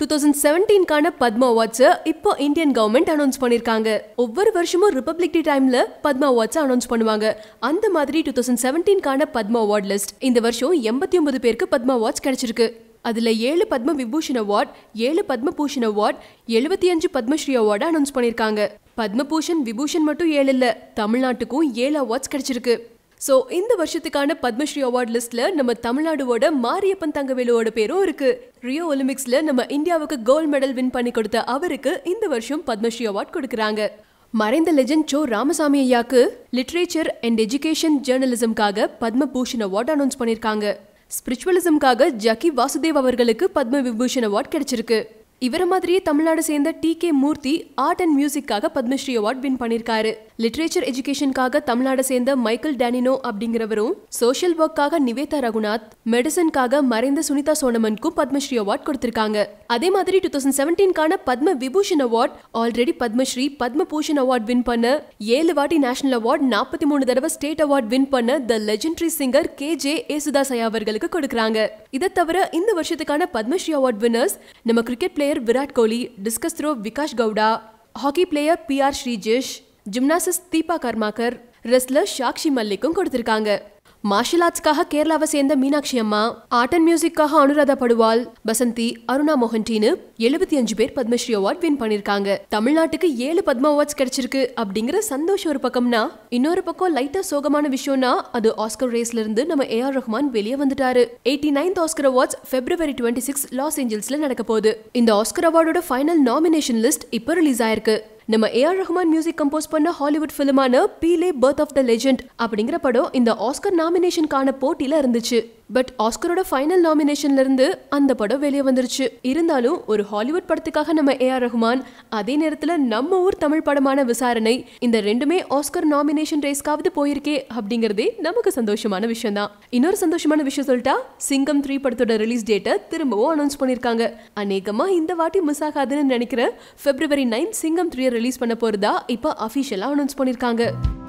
two thousand செவன்டீன்கான பத்மா அவார்ட்ஸை இப்போ இந்தியன் கவர்மெண்ட் அனௌன்ஸ் பண்ணியிருக்காங்க ஒவ்வொரு வருஷமும் ரிப்பப்ளிக் டே டைமில் பத்மா அவார்ட்ஸ் அனௌன்ஸ் பண்ணுவாங்க அந்த மாதிரி டூ தௌசண்ட் செவன்டீன்கான பத்மா அவார்ட் லிஸ்ட் இந்த வருஷம் எண்பத்தி ஒன்பது பேருக்கு பத்மா அவார்ட்ஸ் கிடைச்சிருக்கு அதில் ஏழு பத்ம விபூஷன் அவார்ட் ஏழு பத்மபூஷன் அவார்ட் எழுபத்தி அஞ்சு பத்மஸ்ரீ அவார்டு அனௌன்ஸ் பண்ணியிருக்காங்க பத்மபூஷன் விபூஷன் மட்டும் ஏழு இல்லை தமிழ்நாட்டுக்கும் ஏழு அவார்ட்ஸ் கிடைச்சிருக்கு ஸோ இந்த வருஷத்துக்கான பத்மஸ்ரீ அவார்ட் லிஸ்ட்ல நம்ம தமிழ்நாடுவோட மாரியப்பன் தங்கவேலுவோட பேரும் இருக்கு ரியோ ஒலிம்பிக்ஸ்ல நம்ம இந்தியாவுக்கு கோல்டு மெடல் வின் பண்ணி கொடுத்த அவருக்கு இந்த வருஷம் பத்மஸ்ரீ அவார்ட் கொடுக்குறாங்க மறைந்த லெஜண்ட் சோ ராமசாமி ஐயாக்கு லிட்ரேச்சர் அண்ட் எஜுகேஷன் ஜேர்னலிசம்காக பூஷன் அவார்ட் அனௌன்ஸ் பண்ணியிருக்காங்க ஸ்பிரிச்சுவலிசம்காக ஜக்கி வாசுதேவ் அவர்களுக்கு பத்ம விபூஷன் அவார்ட் கிடைச்சிருக்கு இவர மாதிரியே தமிழ்நாடு சேர்ந்த T K Murthy art and மியூசிக்காக பத்மஸ்ரீ அவார்ட் வின் பண்ணியிருக்காரு லிட்ரேச்சர் எஜுகேஷனுக்காக தமிழ்நாடு சேர்ந்த மைக்கேல் டேனினோ அப்படிங்கிறவரும் சோஷியல் ஒர்க்காக நிவேதா ரகுநாத் மெடிசனுக்காக மறைந்த சுனிதா சோனமனுக்கும் பத்மஸ்ரீ அவார்ட் கொடுத்திருக்காங்க அதே மாதிரி டூ தௌசண்ட் செவன்டீன்கான Padma Vibhushan award already Padma Shri Padma Bhushan award win பண்ண ஏழு வாட்டி நேஷனல் அவார்ட் நாற்பத்தி மூணு தடவை ஸ்டேட் அவார்ட் வின் பண்ண the legendary singer K J Yesudas ஐயா அவர்களுக்கு கொடுக்குறாங்க இதை தவிர இந்த வருஷத்துக்கான பத்மஸ்ரீ அவார்ட் வினர்ஸ் நம்ம cricket player Virat Kohli discus throw Vikas Gowda hockey player P R Sreejesh gymnast Dipa Karmakar wrestler Sakshi மல்லிக்கும் கொடுத்திருக்காங்க மார்ஷல் ஆர்ட்ஸ்க்காக கேரளாவை சேர்ந்த மீனாட்சி அம்மா ஆர்ட் அண்ட் மியூசிக்காக அனுராதா படுவால் வசந்தி அருணா மோகன்டின்னு எழுபத்தி அஞ்சு பேர் பத்மஸ்ரீ அவார்ட் வின் பண்ணிருக்காங்க தமிழ்நாட்டுக்கு ஏழு பத்ம அவார்ட்ஸ் கிடைச்சிருக்கு அப்படிங்கிற சந்தோஷம் ஒரு பக்கம்னா இன்னொரு பக்கம் லைட்டா சோகமான விஷயம்னா அது ஆஸ்கர் ரேஸ்ல இருந்து நம்ம ஏ ஆர் ரஹ்மான் வெளியே வந்துட்டாரு eighty ninth Oscar awards February twenty six Los ஏஞ்சல்ஸ்ல நடக்க போகுது இந்த ஆஸ்கர் அவார்டோட ஃபைனல் நாமினேஷன் லிஸ்ட் இப்போ ரிலீஸ் ஆயிருக்கு நம்ம ஏஆர் ரஹ்மான் மியூசிக் கம்போஸ் பண்ண ஹாலிவுட் ஃபிலிமான Pele birth of the legend அப்படிங்கிற படம் இந்த ஆஸ்கர் நாமினேஷனுக்கான போட்டியில இருந்துச்சு பட் ஆஸ்கரோட ஃபைனல் நாமினேஷன்ல இருந்து அந்த படம் வெளியே வந்துருச்சு இருந்தாலும் ஒரு ஹாலிவுட் படத்துக்காக நம்ம ஏ ஆர் ரஹ்மான் அதே நேரத்தில் நம்ம ஊர் தமிழ் படமான விசாரணை இந்த ரெண்டுமே ஆஸ்கர் நாமினேஷன் ரேஸ்க்காவது போயிருக்கே அப்படிங்கிறதே நமக்கு சந்தோஷமான விஷயம் தான் இன்னொரு சந்தோஷமான விஷயம் சொல்லிட்டா சிங்கம் த்ரீ படத்தோட ரிலீஸ் டேட்டை திரும்பவும் அனௌன்ஸ் பண்ணியிருக்காங்க அநேகமா இந்த வாட்டி மிஸ் ஆகாதுன்னு நினைக்கிற February nine Singam three release பண்ண போறதா இப்போ அஃபீஷியலாக அனௌன்ஸ் பண்ணியிருக்காங்க